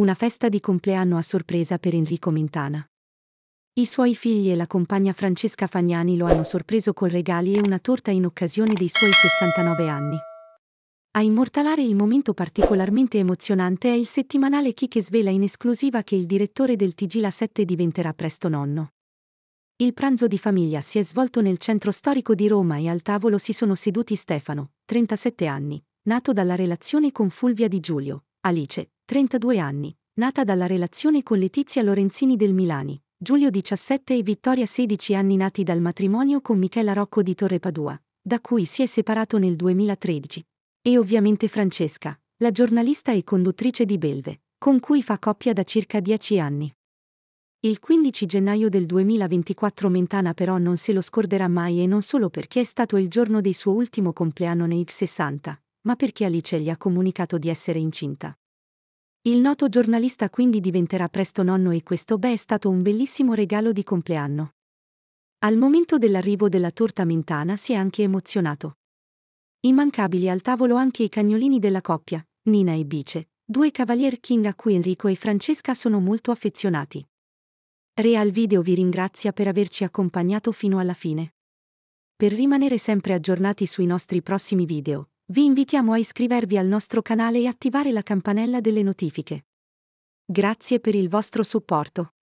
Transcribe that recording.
una festa di compleanno a sorpresa per Enrico Mintana. I suoi figli e la compagna Francesca Fagnani lo hanno sorpreso con regali e una torta in occasione dei suoi 69 anni. A immortalare il momento particolarmente emozionante è il settimanale Chi che svela in esclusiva che il direttore del TG La 7 diventerà presto nonno. Il pranzo di famiglia si è svolto nel centro storico di Roma e al tavolo si sono seduti Stefano, 37 anni, nato dalla relazione con Fulvia Di Giulio, Alice, 32 anni, nata dalla relazione con Letizia Lorenzini del Milani, Giulio 17 e Vittoria 16 anni nati dal matrimonio con Michela Rocco di Torre Padua, da cui si è separato nel 2013. E ovviamente Francesca, la giornalista e conduttrice di Belve, con cui fa coppia da circa 10 anni. Il 15 gennaio del 2024 Mentana però non se lo scorderà mai e non solo perché è stato il giorno del suo ultimo compleanno nei 60 ma perché Alice gli ha comunicato di essere incinta. Il noto giornalista quindi diventerà presto nonno e questo beh è stato un bellissimo regalo di compleanno. Al momento dell'arrivo della torta mentana si è anche emozionato. Immancabili al tavolo anche i cagnolini della coppia, Nina e Bice, due cavalier king a cui Enrico e Francesca sono molto affezionati. Real Video vi ringrazia per averci accompagnato fino alla fine. Per rimanere sempre aggiornati sui nostri prossimi video, vi invitiamo a iscrivervi al nostro canale e attivare la campanella delle notifiche. Grazie per il vostro supporto.